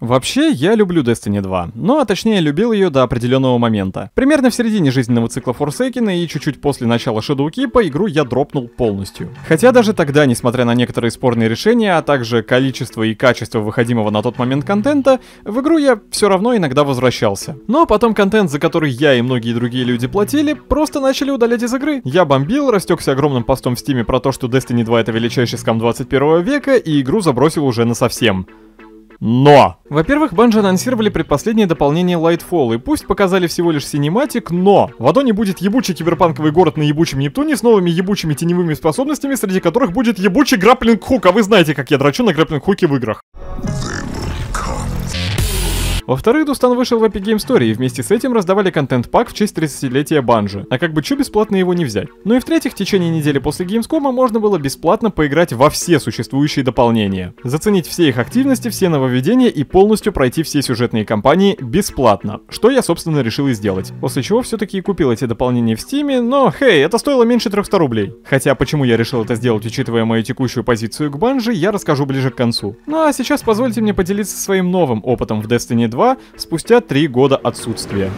Вообще, я люблю Destiny 2, ну а точнее любил ее до определенного момента. Примерно в середине жизненного цикла Forsaken и чуть-чуть после начала Shadowkeep а игру я дропнул полностью. Хотя даже тогда, несмотря на некоторые спорные решения, а также количество и качество выходимого на тот момент контента, в игру я все равно иногда возвращался. Но ну, а потом контент, за который я и многие другие люди платили, просто начали удалять из игры. Я бомбил, растекся огромным постом в стиме про то, что Destiny 2 это величайший скам 21 века, и игру забросил уже на совсем. Но! Во-первых, Банжи анонсировали предпоследнее дополнение Lightfall, и пусть показали всего лишь синематик, но в Адоне будет ебучий киберпанковый город на ебучем Нептуне с новыми ебучими теневыми способностями, среди которых будет ебучий грапплинг-хук, а вы знаете, как я драчу на грапплинг-хуке в играх. Во-вторых, Дустан вышел в Epic Game Story, и вместе с этим раздавали контент-пак в честь 30-летия банжи. А как бы чё бесплатно его не взять? Ну и в-третьих, в течение недели после Gamescom а можно было бесплатно поиграть во все существующие дополнения. Заценить все их активности, все нововведения и полностью пройти все сюжетные кампании бесплатно. Что я, собственно, решил и сделать. После чего все таки и купил эти дополнения в Steam, но, хей, это стоило меньше 300 рублей. Хотя, почему я решил это сделать, учитывая мою текущую позицию к Банжи, я расскажу ближе к концу. Ну а сейчас позвольте мне поделиться своим новым опытом в Destiny 2 2 спустя три года отсутствия.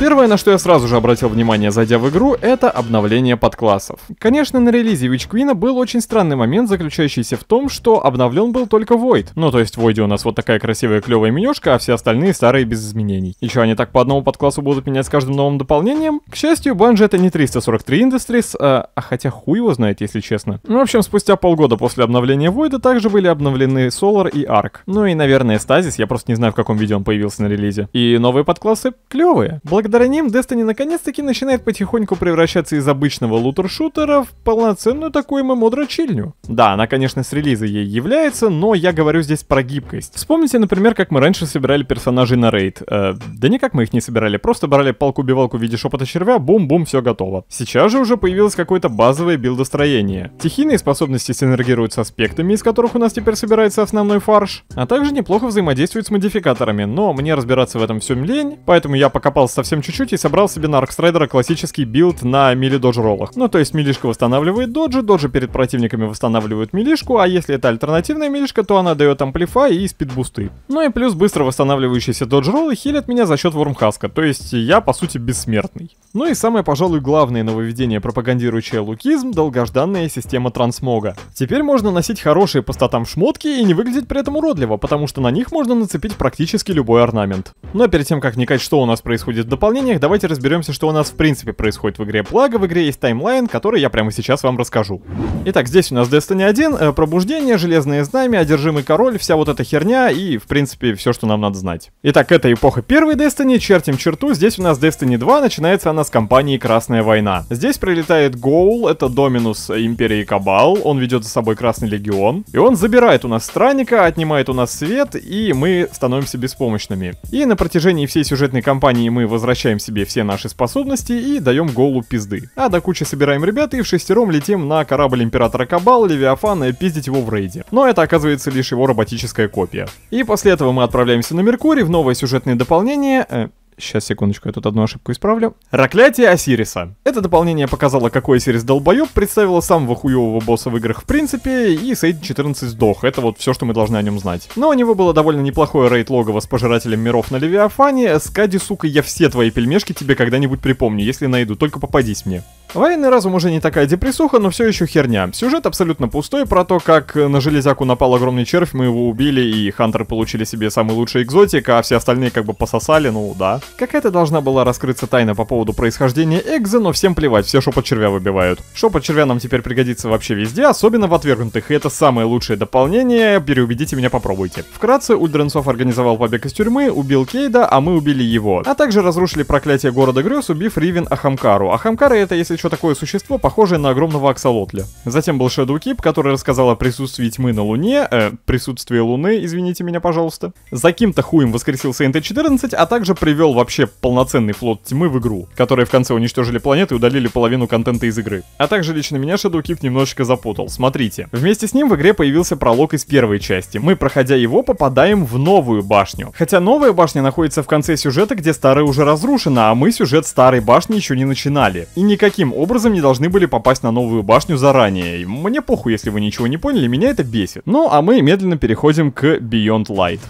Первое, на что я сразу же обратил внимание, зайдя в игру, это обновление подклассов. Конечно, на релизе Witch Queen был очень странный момент, заключающийся в том, что обновлен был только Void. Ну, то есть в Void у нас вот такая красивая клевая менюшка, а все остальные старые без изменений. И что, они так по одному подклассу будут менять с каждым новым дополнением? К счастью, Bungie это не 343 Industries, а, а хотя хуй его знает, если честно. Ну, в общем, спустя полгода после обновления Void также были обновлены Solar и Arc. Ну и, наверное, Stasis, я просто не знаю, в каком виде он появился на релизе. И новые подклассы клевые. Благодаря Благодаря ним Destiny наконец-таки начинает потихоньку превращаться из обычного лутер-шутера в полноценную такую ММО-дрочильню. Да, она, конечно, с релиза ей является, но я говорю здесь про гибкость. Вспомните, например, как мы раньше собирали персонажей на рейд. Э, да никак мы их не собирали, просто брали палку-бивалку в виде шепота червя, бум-бум, все готово. Сейчас же уже появилось какое-то базовое билдостроение. Стихийные способности синергируют с аспектами, из которых у нас теперь собирается основной фарш, а также неплохо взаимодействуют с модификаторами, но мне разбираться в этом всем лень, поэтому я покопался совсем совсем чуть-чуть и собрал себе на Аркстрайдера классический билд на мили-додж роллах. Ну, то есть милишка восстанавливает доджи, доджи перед противниками восстанавливают милишку, а если это альтернативная милишка, то она дает амплифай и спидбусты. Ну и плюс быстро восстанавливающиеся додж роллы хилят меня за счет вормхаска, то есть я, по сути, бессмертный. Ну и самое, пожалуй, главное нововведение, пропагандирующее лукизм, долгожданная система трансмога. Теперь можно носить хорошие по статам шмотки и не выглядеть при этом уродливо, потому что на них можно нацепить практически любой орнамент. Но перед тем, как никать, что у нас происходит до дополнениях давайте разберемся, что у нас в принципе происходит в игре. Благо, в игре есть таймлайн, который я прямо сейчас вам расскажу. Итак, здесь у нас Destiny 1, э, пробуждение, Железные знамя, одержимый король, вся вот эта херня и, в принципе, все, что нам надо знать. Итак, это эпоха первой Destiny, чертим черту, здесь у нас Destiny 2, начинается она с кампании Красная война. Здесь прилетает Гоул, это Доминус Империи Кабал, он ведет за собой Красный Легион, и он забирает у нас странника, отнимает у нас свет, и мы становимся беспомощными. И на протяжении всей сюжетной кампании мы возвращаемся возвращаем себе все наши способности и даем голу пизды. А до кучи собираем ребят и в шестером летим на корабль Императора Кабал, Левиафана и пиздить его в рейде. Но это оказывается лишь его роботическая копия. И после этого мы отправляемся на Меркурий в новое сюжетное дополнение... Э, Сейчас, секундочку, я тут одну ошибку исправлю. Раклятие Осириса. Это дополнение показало, какой Осирис долбоёб, представило самого хуевого босса в играх в принципе, и Сейд 14 сдох. Это вот все, что мы должны о нем знать. Но у него было довольно неплохое рейд-логово с пожирателем миров на Левиафане. Скади, сука, я все твои пельмешки тебе когда-нибудь припомню, если найду, только попадись мне. Военный разум уже не такая депрессуха, но все еще херня. Сюжет абсолютно пустой про то, как э, на железяку напал огромный червь, мы его убили, и Хантер получили себе самый лучший экзотик, а все остальные как бы пососали, ну да. Какая-то должна была раскрыться тайна по поводу происхождения Экзы, но всем плевать, все шепот червя выбивают. Шепот червя нам теперь пригодится вообще везде, особенно в отвергнутых, и это самое лучшее дополнение, переубедите меня, попробуйте. Вкратце, Ульдренцов организовал побег из тюрьмы, убил Кейда, а мы убили его. А также разрушили проклятие города грез, убив Ривен Ахамкару. Ахамкара это, если еще такое существо, похожее на огромного аксолотля. Затем был Shadow Keep, который рассказал о присутствии тьмы на Луне, э, присутствии Луны, извините меня, пожалуйста. За кем-то хуем воскресил НТ-14, а также привел вообще полноценный флот тьмы в игру, которые в конце уничтожили планеты и удалили половину контента из игры. А также лично меня Shadow Keep немножечко запутал. Смотрите, вместе с ним в игре появился пролог из первой части. Мы, проходя его, попадаем в новую башню. Хотя новая башня находится в конце сюжета, где старая уже разрушена, а мы сюжет старой башни еще не начинали. И никаким никоим образом не должны были попасть на новую башню заранее. Мне похуй, если вы ничего не поняли, меня это бесит. Ну, а мы медленно переходим к Beyond Light.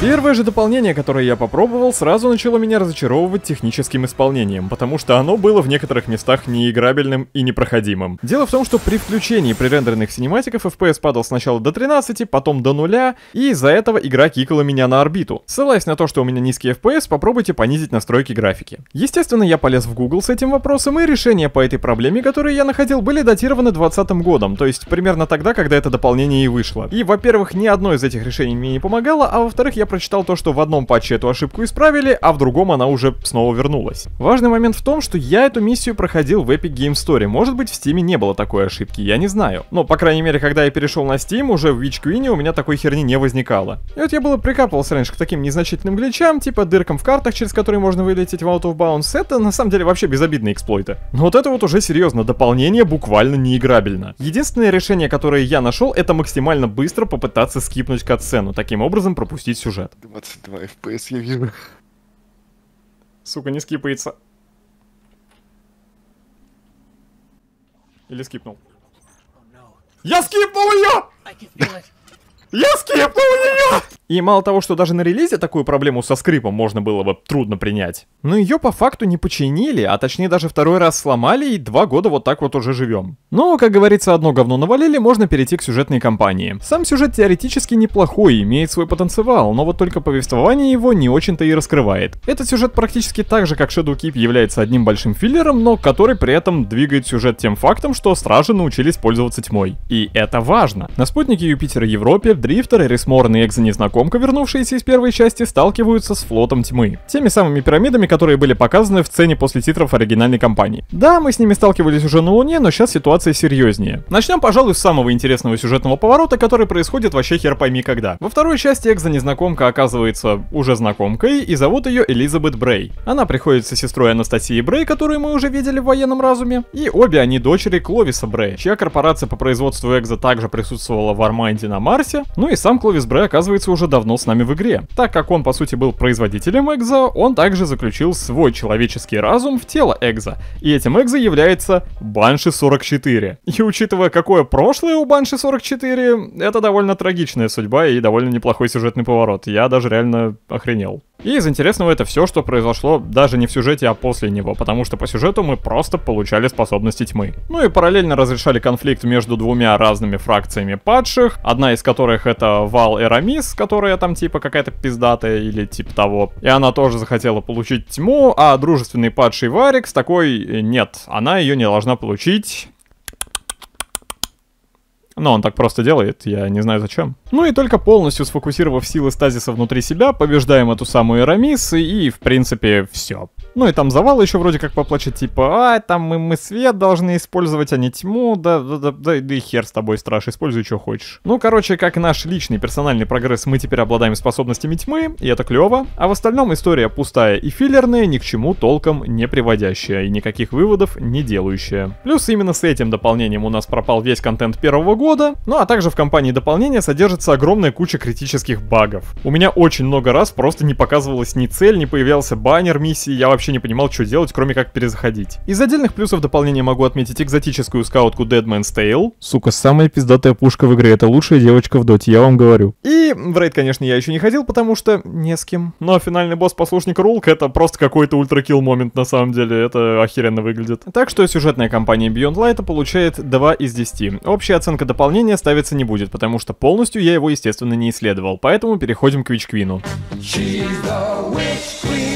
Первое же дополнение, которое я попробовал, сразу начало меня разочаровывать техническим исполнением, потому что оно было в некоторых местах неиграбельным и непроходимым. Дело в том, что при включении пререндерных синематиков FPS падал сначала до 13, потом до 0, и из-за этого игра кикала меня на орбиту. Ссылаясь на то, что у меня низкий FPS, попробуйте понизить настройки графики. Естественно, я полез в Google с этим вопросом, и решения по этой проблеме, которые я находил, были датированы 2020 годом, то есть примерно тогда, когда это дополнение и вышло. И, во-первых, ни одно из этих решений мне не помогало, а во-вторых, я прочитал то, что в одном патче эту ошибку исправили, а в другом она уже снова вернулась. Важный момент в том, что я эту миссию проходил в Epic Game Story. Может быть, в Steam не было такой ошибки, я не знаю. Но, по крайней мере, когда я перешел на Steam, уже в Witch Queen у меня такой херни не возникало. И вот я было прикапывался раньше к таким незначительным гличам, типа дыркам в картах, через которые можно вылететь в Out of Bounds. Это, на самом деле, вообще безобидные эксплойты. Но вот это вот уже серьезно, дополнение буквально неиграбельно. Единственное решение, которое я нашел, это максимально быстро попытаться скипнуть катсцену, таким образом пропустить сюжет сюжет. 22 FPS я вижу. Сука, не скипается. Или скипнул? Я скипнул ее! Я скипнул ее! И мало того, что даже на релизе такую проблему со скрипом можно было бы трудно принять, но ее по факту не починили, а точнее даже второй раз сломали и два года вот так вот уже живем. Но, как говорится, одно говно навалили, можно перейти к сюжетной кампании. Сам сюжет теоретически неплохой, имеет свой потенциал, но вот только повествование его не очень-то и раскрывает. Этот сюжет практически так же, как Shadow Keep является одним большим филлером, но который при этом двигает сюжет тем фактом, что стражи научились пользоваться тьмой. И это важно. На спутнике Юпитера Европе Дрифтер, Эрисморн и экзо вернувшиеся из первой части, сталкиваются с флотом тьмы. Теми самыми пирамидами, которые были показаны в сцене после титров оригинальной кампании. Да, мы с ними сталкивались уже на Луне, но сейчас ситуация серьезнее. Начнем, пожалуй, с самого интересного сюжетного поворота, который происходит вообще хер пойми когда. Во второй части экзо оказывается уже знакомкой, и зовут ее Элизабет Брей. Она приходится сестрой Анастасии Брей, которую мы уже видели в военном разуме, и обе они дочери Кловиса Брей, чья корпорация по производству Экзо также присутствовала в Арманде на Марсе, ну и сам Кловис Брэй оказывается уже давно с нами в игре. Так как он по сути был производителем Экзо, он также заключил свой человеческий разум в тело Экзо. И этим Экзо является Банши 44. И учитывая какое прошлое у Банши 44, это довольно трагичная судьба и довольно неплохой сюжетный поворот. Я даже реально охренел. И из интересного это все, что произошло даже не в сюжете, а после него, потому что по сюжету мы просто получали способности тьмы. Ну и параллельно разрешали конфликт между двумя разными фракциями падших, одна из которых это Вал Эрамис, которая там типа какая-то пиздатая или типа того, и она тоже захотела получить тьму, а дружественный падший Варикс такой, нет, она ее не должна получить, но он так просто делает, я не знаю зачем. Ну и только полностью сфокусировав силы стазиса внутри себя, побеждаем эту самую Эрамис, и в принципе все. Ну и там завал еще вроде как поплачет, типа, а, там мы, мы свет должны использовать, а не тьму, да, да, да, да, да и хер с тобой, страж, используй, что хочешь. Ну, короче, как наш личный персональный прогресс, мы теперь обладаем способностями тьмы, и это клево, а в остальном история пустая и филлерная, ни к чему толком не приводящая, и никаких выводов не делающая. Плюс именно с этим дополнением у нас пропал весь контент первого года, ну а также в компании дополнения содержится огромная куча критических багов. У меня очень много раз просто не показывалась ни цель, не появлялся баннер миссии, я вообще вообще не понимал, что делать, кроме как перезаходить. Из отдельных плюсов дополнения могу отметить экзотическую скаутку Man's Tale. Сука, самая пиздатая пушка в игре, это лучшая девочка в доте, я вам говорю. И в рейд, конечно, я еще не ходил, потому что не с кем. Но финальный босс послушник Рулк это просто какой-то ультракилл момент на самом деле, это охеренно выглядит. Так что сюжетная кампания Beyond Light получает 2 из 10. Общая оценка дополнения ставиться не будет, потому что полностью я его, естественно, не исследовал. Поэтому переходим к Вич She's the witch queen.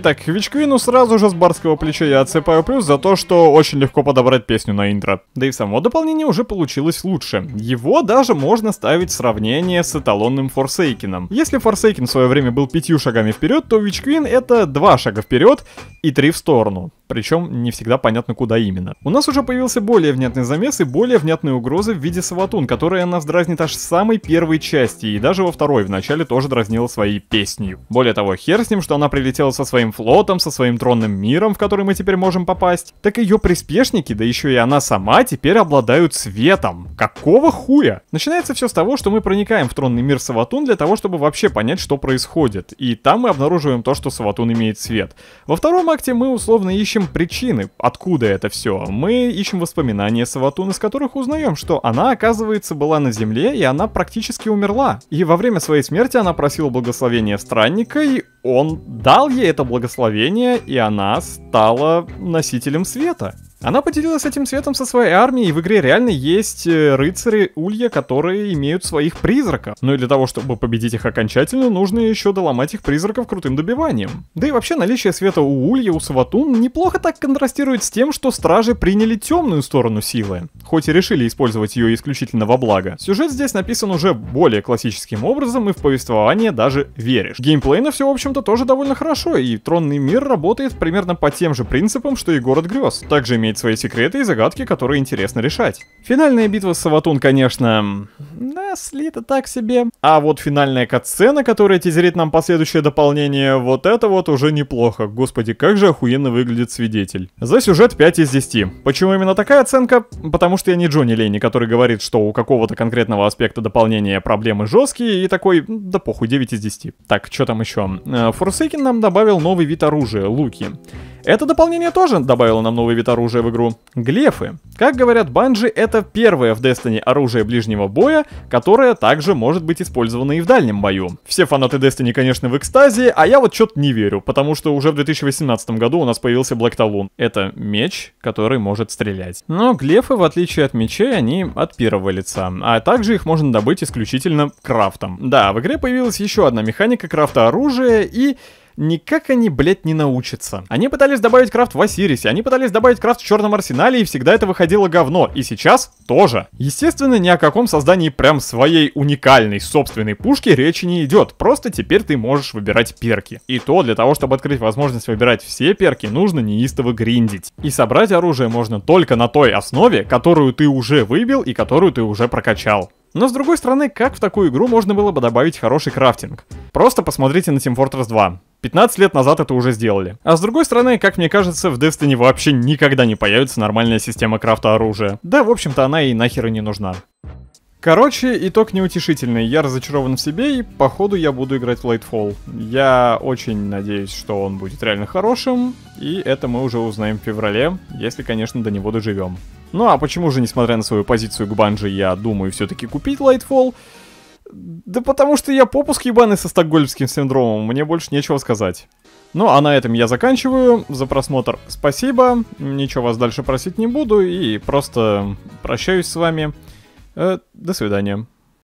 Итак, Вичквину сразу же с барского плеча я отсыпаю плюс за то, что очень легко подобрать песню на интро. Да и само дополнение уже получилось лучше. Его даже можно ставить в сравнение с эталонным Форсейкином. Если Форсейкин в свое время был пятью шагами вперед, то Вичквин это два шага вперед и три в сторону причем не всегда понятно куда именно. У нас уже появился более внятный замес и более внятные угрозы в виде Саватун, которая нас дразнит аж в самой первой части, и даже во второй вначале тоже дразнила своей песней. Более того, хер с ним, что она прилетела со своим флотом, со своим тронным миром, в который мы теперь можем попасть, так ее приспешники, да еще и она сама, теперь обладают светом. Какого хуя? Начинается все с того, что мы проникаем в тронный мир Саватун для того, чтобы вообще понять, что происходит, и там мы обнаруживаем то, что Саватун имеет свет. Во втором акте мы условно ищем ищем причины, откуда это все. Мы ищем воспоминания Саватун, из которых узнаем, что она, оказывается, была на земле, и она практически умерла. И во время своей смерти она просила благословения странника, и он дал ей это благословение, и она стала носителем света. Она поделилась этим светом со своей армией, и в игре реально есть э, рыцари Улья, которые имеют своих призраков. Но ну и для того, чтобы победить их окончательно, нужно еще доломать их призраков крутым добиванием. Да и вообще наличие света у Улья, у Саватун неплохо так контрастирует с тем, что стражи приняли темную сторону силы, хоть и решили использовать ее исключительно во благо. Сюжет здесь написан уже более классическим образом, и в повествование даже веришь. Геймплей на все, в общем-то, тоже довольно хорошо, и Тронный мир работает примерно по тем же принципам, что и Город Грез. Также имеет имеет свои секреты и загадки, которые интересно решать. Финальная битва с Саватун, конечно... Да, слита так себе. А вот финальная катсцена, которая тизерит нам последующее дополнение, вот это вот уже неплохо. Господи, как же охуенно выглядит свидетель. За сюжет 5 из 10. Почему именно такая оценка? Потому что я не Джонни Лейни, который говорит, что у какого-то конкретного аспекта дополнения проблемы жесткие, и такой, да похуй, 9 из 10. Так, что там еще? Э, Форсейкин нам добавил новый вид оружия, луки. Это дополнение тоже добавило нам новый вид оружия в игру. Глефы. Как говорят Банжи, это первое в Destiny оружие ближнего боя, которое также может быть использовано и в дальнем бою. Все фанаты Destiny, конечно, в экстазе, а я вот что-то не верю, потому что уже в 2018 году у нас появился Black Talon. Это меч, который может стрелять. Но глефы, в отличие от мечей, они от первого лица, а также их можно добыть исключительно крафтом. Да, в игре появилась еще одна механика крафта оружия и Никак они, блядь, не научатся. Они пытались добавить крафт в Осирисе, они пытались добавить крафт в Черном Арсенале, и всегда это выходило говно. И сейчас тоже. Естественно, ни о каком создании прям своей уникальной собственной пушки речи не идет. Просто теперь ты можешь выбирать перки. И то, для того, чтобы открыть возможность выбирать все перки, нужно неистово гриндить. И собрать оружие можно только на той основе, которую ты уже выбил и которую ты уже прокачал. Но с другой стороны, как в такую игру можно было бы добавить хороший крафтинг? Просто посмотрите на Team Fortress 2. 15 лет назад это уже сделали. А с другой стороны, как мне кажется, в Destiny вообще никогда не появится нормальная система крафта оружия. Да, в общем-то, она и нахер и не нужна. Короче, итог неутешительный. Я разочарован в себе и, походу, я буду играть в Lightfall. Я очень надеюсь, что он будет реально хорошим, и это мы уже узнаем в феврале, если, конечно, до него доживем. Ну а почему же, несмотря на свою позицию к банже, я думаю все-таки купить Lightfall? Да потому что я попуск ебаный со стокгольмским синдромом, мне больше нечего сказать. Ну а на этом я заканчиваю. За просмотр спасибо. Ничего вас дальше просить не буду и просто прощаюсь с вами. Э, до свидания.